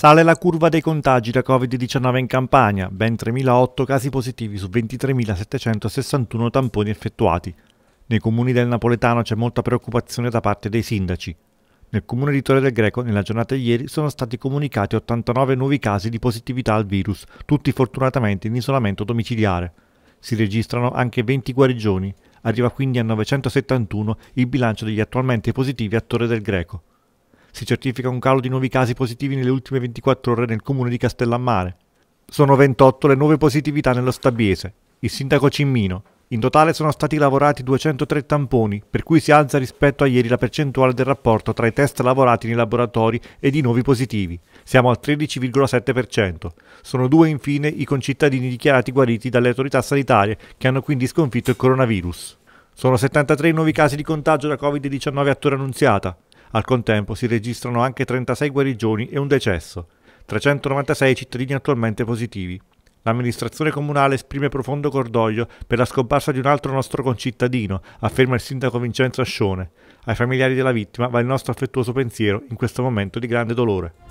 Sale la curva dei contagi da Covid-19 in Campania, ben 3.008 casi positivi su 23.761 tamponi effettuati. Nei comuni del Napoletano c'è molta preoccupazione da parte dei sindaci. Nel comune di Torre del Greco, nella giornata di ieri, sono stati comunicati 89 nuovi casi di positività al virus, tutti fortunatamente in isolamento domiciliare. Si registrano anche 20 guarigioni, arriva quindi a 971 il bilancio degli attualmente positivi a Torre del Greco. Si certifica un calo di nuovi casi positivi nelle ultime 24 ore nel comune di Castellammare. Sono 28 le nuove positività nello Stabiese. Il sindaco Cimmino. In totale sono stati lavorati 203 tamponi, per cui si alza rispetto a ieri la percentuale del rapporto tra i test lavorati nei laboratori ed i nuovi positivi. Siamo al 13,7%. Sono due infine i concittadini dichiarati guariti dalle autorità sanitarie che hanno quindi sconfitto il coronavirus. Sono 73 i nuovi casi di contagio da Covid-19 a Torre Annunziata, al contempo si registrano anche 36 guarigioni e un decesso, 396 cittadini attualmente positivi. L'amministrazione comunale esprime profondo cordoglio per la scomparsa di un altro nostro concittadino, afferma il sindaco Vincenzo Ascione. Ai familiari della vittima va il nostro affettuoso pensiero in questo momento di grande dolore.